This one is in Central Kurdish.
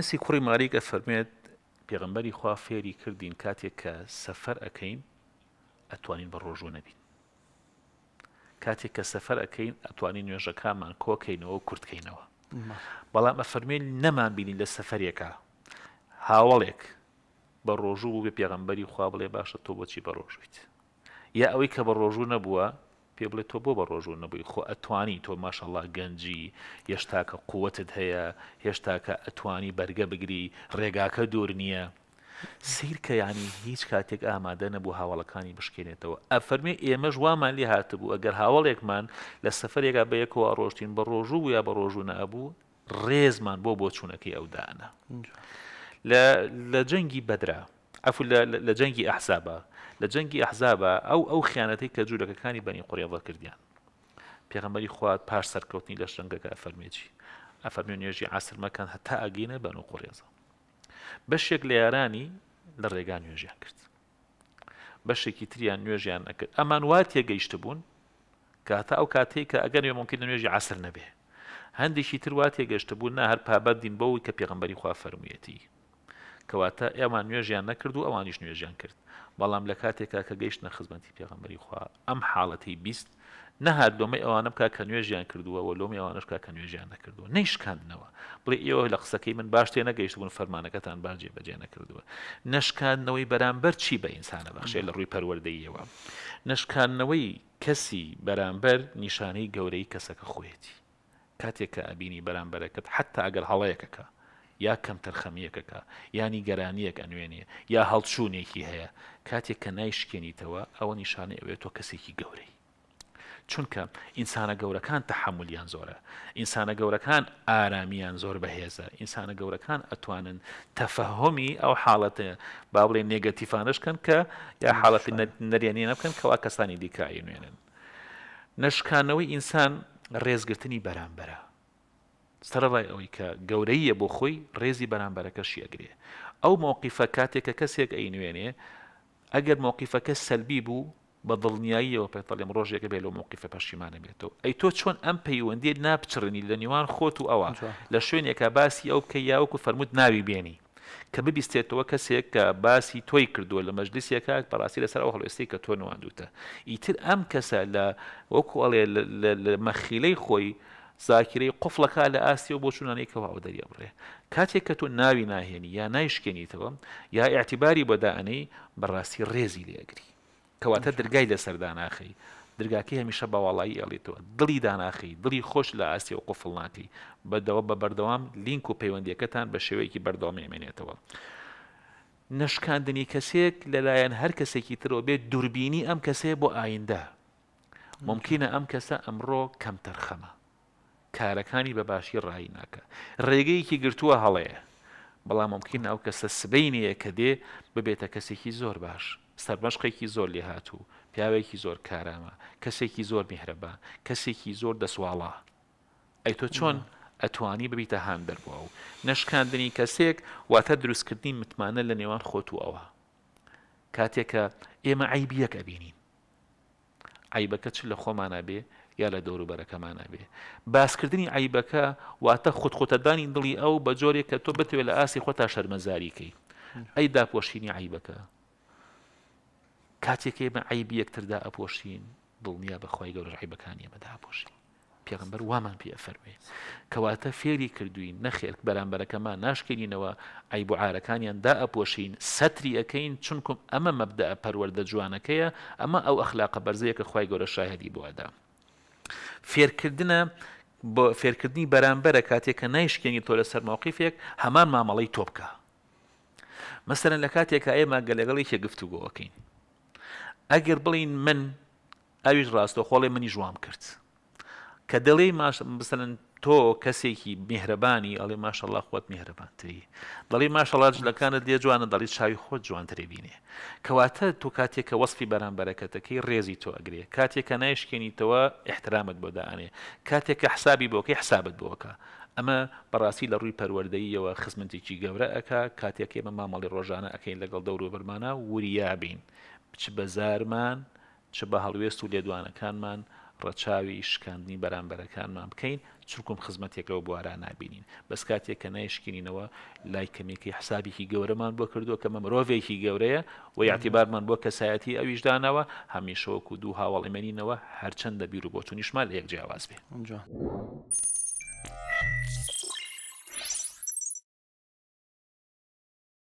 نسی کوڕی ماریکە فەرمێت پێغمبەری خوا فێری کردین کاتێک کە سەفەر ئەەکەین ئەتوانین بە ڕۆژوو نەبین کاتێک کە سەفەر ئەەکەین ئەتوانین نوێژەکانمان کۆکەینەوە و کورتکەینەوە بەڵام ئەفەرمێن نەمان بینین لە سەفەرێکە هاوڵێک بە ڕۆژوو بوو بێ پێغمبەری خوا بڵێ باشە تۆ بۆچی بە ڕۆژویت یا ئەوەی کە بە ڕۆژوو نەبووە پێ بڵێت تۆ بۆ بە ڕۆژوو نەبووی خۆ ئەتوانی تۆ ماشەڵا گەنجی هێشتاکە قوتت هەیە هێشتاکە ئەتوانی بەرگە بگری ڕێگاکە دوور نییە سیرکە ینی هیچ کاتێک ئامادە نەبوو هاوڵەکانی بشکێنێتەوە ئەفەرمی ئێمەش وامان لێ هاتبوو ئەگەر هاوڵێکمان لە سەفرێکا بە یەکەوە ڕۆشتین بە ڕۆژوو یا بە ڕۆژوو نەبوو ڕێزمان بۆ بۆ چوونەکەی ئەودانە لە جەنگی بەدرا ئەف لە جەنگی ئەحسابە لە جەنگی ئەحزابە ئەو ئەو خیانەتی کە جوولەکەەکانی بەنی قڕێڵە کردیان پێغەمەری خوات پاش سەرکەوتنی لە شنگەکە ئەفەرمێکی ئەفەرمی نوێژی عسر مەکەن هەتا ئەگینە بەن و قڕێزە بەشێک لە یارانی لە ڕێگان نوێژیان کرد بەشێکی تریان نوێژیان ئەکرد ئەمان وات یەگەیشت بوون کاتا ئەو کاتێک کە ئەگەن ممکن نوێژی عسر نەبێ هەندێکی تروات یەگەشتە بوون نا هەر پابەت دین بەوەی کە پێغمبەری خوا فەرموویەتی کەواتە ئێمان نوێژیان نەکرد و ئەوانیش نوێژیان کرد بەڵام لە کاتێکا کە گەیشتە خزمەتی پێغمبەری خوا ئەم حاڵەتی بیست نەهات لۆمە ئەوانە بک کە نوێژیان کردووەوە لۆمی ئەوانشکا کە نوێژیان نەکردووە نەیشکاندنەوە بڵێ ئێوە لە قسەکەی من باش تێ نەگەیشت بوون فەرمانەکەتان بارجێ بەجێ نەکردووە نشکاندنەوەی بەرامبەر چی بە ئینسانە بەخشێ لە ڕووی پەروەردەیەوە نشکاندنەوەی کەسی بەرامبەر نیشانەی گەورەی کەسەکە خۆیەتی کاتێک کە ئەبینی بەرامبەرەکەت حتا ئەگەر هەڵەیەکەکە یا کەم تەرخەمیەکەکە ینی گەرانیەک ئەنوێنێ یا هەڵچوونێکی هەیە کاتێک کە نایشکێنیتەوە ئەوە نیشانە ئەوێت تۆ کەسێکی گەورەی چونکە ئینسانە گەورەکان تەحملیان زۆرە ئینسانە گەورەکان ئارامیان زۆر بەهێزە ئینسانە گەورەکان ئەتوانن تەفەهۆمی ئەو حاڵەتە با بڵێ نێگەتیفانشکن کە یا حاڵەتی نەرێنی نەبکەن کەوا کەسانی دیکایی نوێنن نشکانەوەی ئینسان ڕێزگرتنی بەرامبەرە سەرڕای ئەوەی کە گەورەیە بۆ خۆی ڕێزی بەرامبەرەکەشی ئەگرێ ئەو مۆقیفە کاتێک کە کەسێک ئەینوێنێ ئەگەر مۆقیفەکە سەلبی بوو بە دڵنیاییەوە پێتەڵێم ڕۆژێکە بێ لە مۆقیفە پەشیمانە بێتەوە ئەی تۆ چۆن ئەم پەیوەندی ناپچڕنی لە نیوان خۆت و ئەوە لە شوێنێکە باسی ئەو کە یاوەکو فەرمووت ناوی بێنی کە ببیستێتەوە کەسێک کە باسی تۆی کردووە لە مەجلیسیەکە پاراسی لەسەر ئەو هەڵێستی کە تۆ نواندوتە ئیتر ئەم کەسە لە وەکو ئەڵێ لە مەخیلەی خۆی زاکرەی قفڵەکە لە ئاسیەوە بۆ چوونانەیەکەوە ئەو دەریە بڕێ کاتێک کە تۆ ناوی ناهێنی یا نایشکێنیتەوە یا ئاعتیباری بەداەنەی بەڕاستی ڕێزی لێگری کەواتە دەرگای لەسەر داناخی درگاکە هەمیشە بەواڵایی ئەڵێتەوە دڵی داناخی دڵی خۆش لە ئاسی و قفڵ ناکەی بەدەوە بە بەردەوام لینک و پەیوەندیەکەتان بە شێوەیەکی بەردەوامێمێنێتەوە. نشکاندنی کەسێک لەلایەن هەر کەسێکی ترەوە بێت دووربینی ئەم کەسەیە بۆ ئایندا. ممکنە ئەم کەسە ئەمڕۆ کەمتەرخەمە. کارەکانی بەباشی ڕای ناکە ڕێگەیەکی گرتووە هەڵەیە بەڵام ممکن ناو کەسە سبینەیە کە دێ ببێتە کەسێکی زۆر باش سربەشقێکی زۆر لێ هاتوو پیاوێکی زۆر کارامە کەسێکی زۆر میهرەبە کەسێکی زۆر دەسواڵە ئەی تۆ چۆن ئەتوانی ببیتە هاان دەربووە و نەشکاندنی کەسێک واتە دروستکردنی متمانە لە نێوان خۆت و ئەوە کاتێک کە ئێمە عیبیەک ئەبینین عیبەکە چ لە خۆمانە بێ یا لە دەوروبەرەکەمانە بێ باسکردنی عیبەکە واتە خودخۆتەدانی دڵی ئەو بە جۆرێک کە تۆ بتوێت لە ئاسی خۆتا شەرمەزاریکەی ئەی داپۆشینی عیبەکە کاتێک ئێمە عیبی یەکتردا ئەپۆشین دڵنییا بەخوای گەورە عیبەکانی ئەمەدا پۆشین پێغمبەر وامان پێ ئەفەرمێ کەواتە فێری کردوین نەخێرک بەرامبەرەکەمان ناشکێنینەوە ئای بعاارەکانیان دا ئەپۆشین سەتری ئەەکەین چونکم ئەمە مەبدە پەروەەردە جوانەکەیە ئەمە ئەو ئەخلاقە بەرزەیە کە خی گەورە شاهدی بوادا فێرکردە بۆ فێرکردنی بەرامبەرە کاتێک کە نایشکێنی تۆ لە سەرماوقیفێک هەمان مامەڵی تۆ بکە مەسەرەن لە کاتێکە ئێمە گەلەگەڵێکێ گفتوگۆەکەین ئەگەر بڵین من ئەویش ڕاستۆ خۆڵی منی ژوام کرد کە دەڵێ بسن تۆ کەسێکی میهرەبانی ئەڵێ ماشەله خۆت میهرەبانتری دەڵی ماشەڵات لەکانت دێ جوانە دەڵی چاوی خۆت جوانترێ بینێ کەواتە تۆ کاتێککە وەصفی بەرامبەرەکەتەکەی ڕێزی تۆ ئەگرێ کاتێککە نایشکێنیتەوە احترامت بۆ داانێ کاتێککە حسابی بۆکەی حسابت بۆکە ئەمە بەڕاستی لە ڕووی پەروەردەییەوە خزمەتێکی گەورە ئەک کاتێک ئێمە مامەڵی ڕۆژانە ئەەکەین لەگەڵ دەور و بەرمانە وریابین بچ بەزارمان چ بە هەڵوێست و لێدوانەکانمان ڕەچاوی شکاندنی بەرامبەرەکانمان بکەین چرکم خزمەتێک لەو بوارە نبینین بەس کاتێک کە نایشکینینەوە لای کەمێکی حسابێکی گەورەمان بۆ کردو کە مرۆڤێکی گەورەیە و یاعتیبارمان بۆ کەسایەتی ئەویشدانەوە هەمیشەوەکو دوو هاوڵێمەنینەوە هەرچەندە بیر و بۆچوونیشمان لەیەک جیاواز بێ.